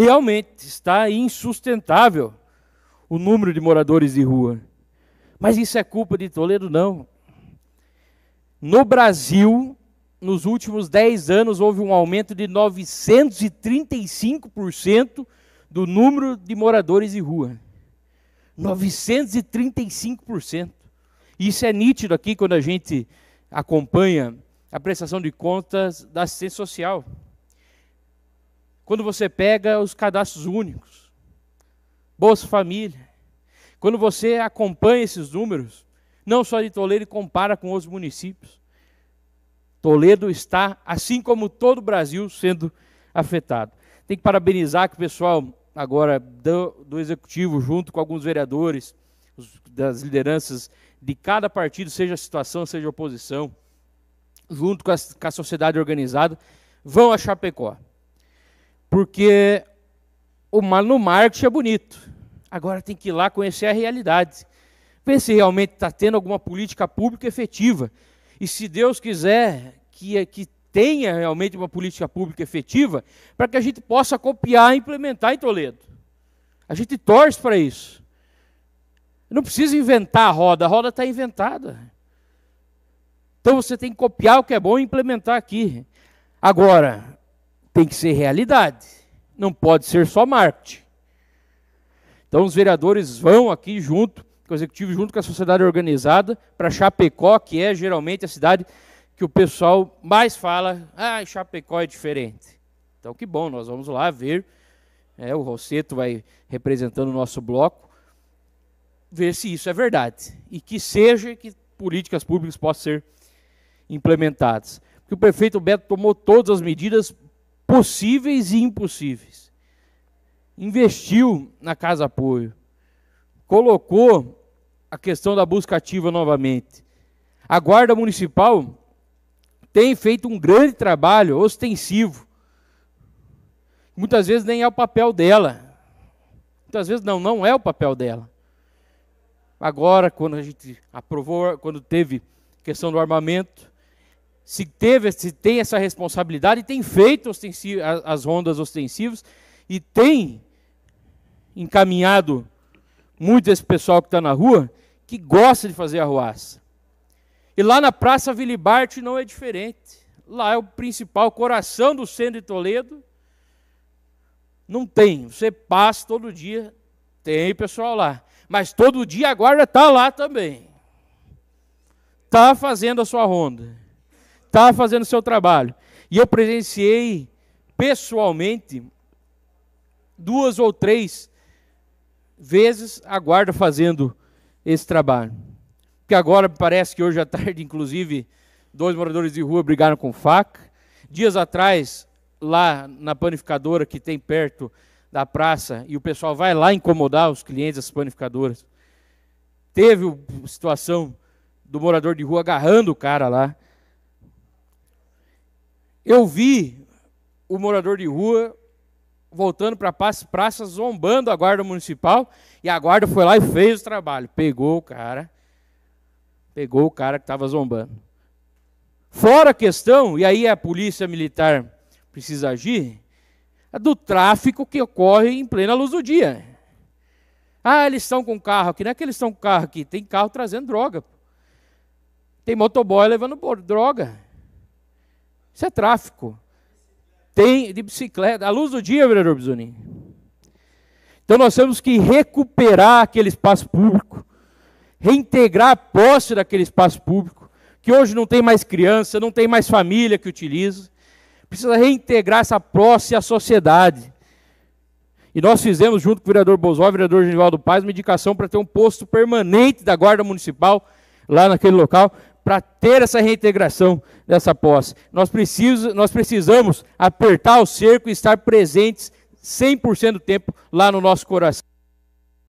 Realmente está insustentável o número de moradores de rua. Mas isso é culpa de Toledo, não. No Brasil, nos últimos 10 anos, houve um aumento de 935% do número de moradores de rua. 935%. Isso é nítido aqui quando a gente acompanha a prestação de contas da assistência social. Quando você pega os cadastros únicos, Bolsa Família, quando você acompanha esses números, não só de Toledo e compara com outros municípios, Toledo está, assim como todo o Brasil, sendo afetado. Tem que parabenizar que o pessoal agora do, do executivo, junto com alguns vereadores, os, das lideranças de cada partido, seja situação, seja oposição, junto com a, com a sociedade organizada, vão a Chapecó. Porque o mal no marketing é bonito. Agora tem que ir lá conhecer a realidade. Ver se realmente está tendo alguma política pública efetiva. E se Deus quiser que, que tenha realmente uma política pública efetiva, para que a gente possa copiar e implementar em Toledo. A gente torce para isso. Não precisa inventar a roda, a roda está inventada. Então você tem que copiar o que é bom e implementar aqui. Agora, tem que ser realidade, não pode ser só marketing. Então os vereadores vão aqui junto com o executivo, junto com a sociedade organizada, para Chapecó, que é geralmente a cidade que o pessoal mais fala, ah, Chapecó é diferente. Então que bom, nós vamos lá ver, é, o Rosseto vai representando o nosso bloco, ver se isso é verdade. E que seja que políticas públicas possam ser implementadas. Porque o prefeito Beto tomou todas as medidas possíveis e impossíveis. Investiu na Casa Apoio, colocou a questão da busca ativa novamente. A Guarda Municipal tem feito um grande trabalho ostensivo. Muitas vezes nem é o papel dela. Muitas vezes não, não é o papel dela. Agora, quando a gente aprovou, quando teve questão do armamento, se, teve, se tem essa responsabilidade, tem feito as rondas ostensivas e tem encaminhado muito esse pessoal que está na rua que gosta de fazer arruaça. E lá na Praça Vilibarte não é diferente. Lá é o principal coração do centro de Toledo. Não tem. Você passa todo dia, tem pessoal lá. Mas todo dia a guarda está lá também. Está fazendo a sua ronda está fazendo o seu trabalho. E eu presenciei pessoalmente duas ou três vezes a guarda fazendo esse trabalho. Porque agora parece que hoje à tarde, inclusive, dois moradores de rua brigaram com faca. Dias atrás, lá na panificadora que tem perto da praça, e o pessoal vai lá incomodar os clientes das panificadoras. Teve a situação do morador de rua agarrando o cara lá. Eu vi o morador de rua voltando para a praça, zombando a guarda municipal, e a guarda foi lá e fez o trabalho. Pegou o cara, pegou o cara que estava zombando. Fora a questão, e aí a polícia militar precisa agir, é do tráfico que ocorre em plena luz do dia. Ah, eles estão com carro aqui. Não é que eles estão com carro aqui, tem carro trazendo droga. Tem motoboy levando droga. Isso é tráfico. Tem de bicicleta, à luz do dia, vereador Bisonin. Então nós temos que recuperar aquele espaço público, reintegrar a posse daquele espaço público, que hoje não tem mais criança, não tem mais família que utiliza. Precisa reintegrar essa posse à sociedade. E nós fizemos, junto com o vereador Bozó, o vereador Genivaldo Paz, uma indicação para ter um posto permanente da Guarda Municipal lá naquele local, para ter essa reintegração dessa posse. Nós, preciso, nós precisamos apertar o cerco e estar presentes 100% do tempo lá no nosso coração.